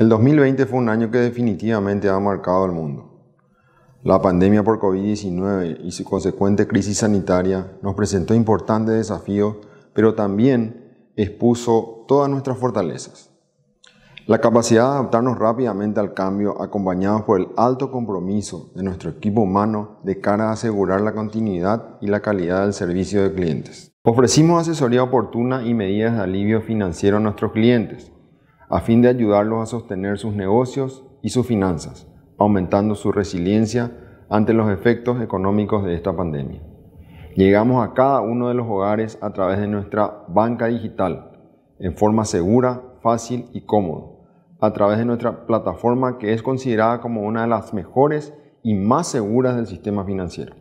El 2020 fue un año que definitivamente ha marcado al mundo. La pandemia por COVID-19 y su consecuente crisis sanitaria nos presentó importantes desafíos, pero también expuso todas nuestras fortalezas. La capacidad de adaptarnos rápidamente al cambio, acompañada por el alto compromiso de nuestro equipo humano de cara a asegurar la continuidad y la calidad del servicio de clientes. Ofrecimos asesoría oportuna y medidas de alivio financiero a nuestros clientes a fin de ayudarlos a sostener sus negocios y sus finanzas, aumentando su resiliencia ante los efectos económicos de esta pandemia. Llegamos a cada uno de los hogares a través de nuestra banca digital, en forma segura, fácil y cómoda, a través de nuestra plataforma que es considerada como una de las mejores y más seguras del sistema financiero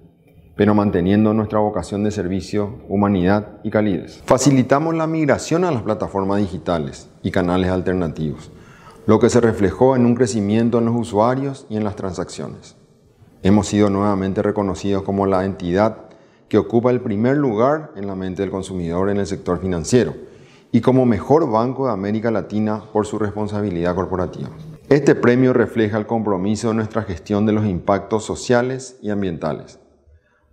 pero manteniendo nuestra vocación de servicio, humanidad y calidez. Facilitamos la migración a las plataformas digitales y canales alternativos, lo que se reflejó en un crecimiento en los usuarios y en las transacciones. Hemos sido nuevamente reconocidos como la entidad que ocupa el primer lugar en la mente del consumidor en el sector financiero y como mejor banco de América Latina por su responsabilidad corporativa. Este premio refleja el compromiso de nuestra gestión de los impactos sociales y ambientales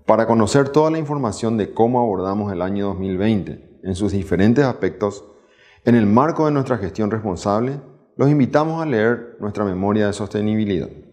para conocer toda la información de cómo abordamos el año 2020 en sus diferentes aspectos, en el marco de nuestra gestión responsable, los invitamos a leer nuestra memoria de sostenibilidad.